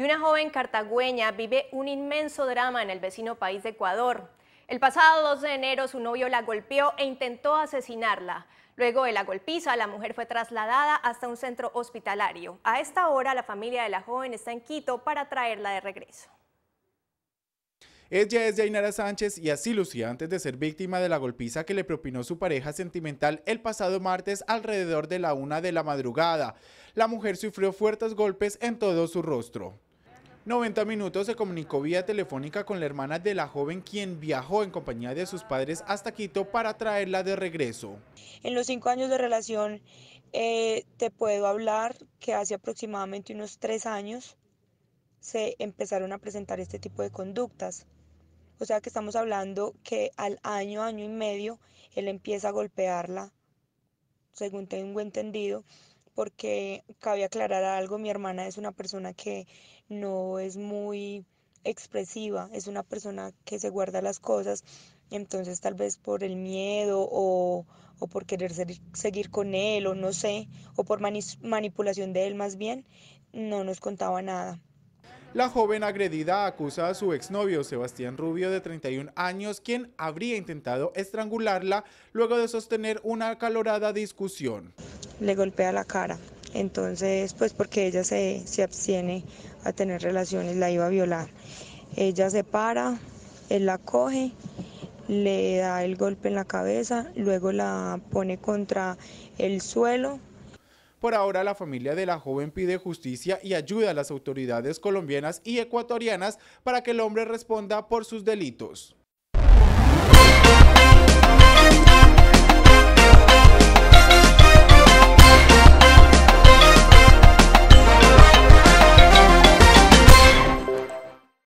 y una joven cartagüeña vive un inmenso drama en el vecino país de Ecuador. El pasado 2 de enero su novio la golpeó e intentó asesinarla. Luego de la golpiza, la mujer fue trasladada hasta un centro hospitalario. A esta hora, la familia de la joven está en Quito para traerla de regreso. Ella es Yainara Sánchez y así lucía antes de ser víctima de la golpiza que le propinó su pareja sentimental el pasado martes alrededor de la una de la madrugada. La mujer sufrió fuertes golpes en todo su rostro. 90 Minutos se comunicó vía telefónica con la hermana de la joven quien viajó en compañía de sus padres hasta Quito para traerla de regreso. En los cinco años de relación eh, te puedo hablar que hace aproximadamente unos tres años se empezaron a presentar este tipo de conductas. O sea que estamos hablando que al año, año y medio, él empieza a golpearla, según tengo entendido, porque cabe aclarar algo, mi hermana es una persona que no es muy expresiva, es una persona que se guarda las cosas, entonces tal vez por el miedo o, por querer seguir con él o no sé, o por manipulación de él más bien, no nos contaba nada. La joven agredida acusa a su exnovio Sebastián Rubio de 31 años, quien habría intentado estrangularla luego de sostener una acalorada discusión. Le golpea la cara, entonces pues porque ella se, se abstiene a tener relaciones, la iba a violar. Ella se para, él la coge, le da el golpe en la cabeza, luego la pone contra el suelo por ahora, la familia de la joven pide justicia y ayuda a las autoridades colombianas y ecuatorianas para que el hombre responda por sus delitos.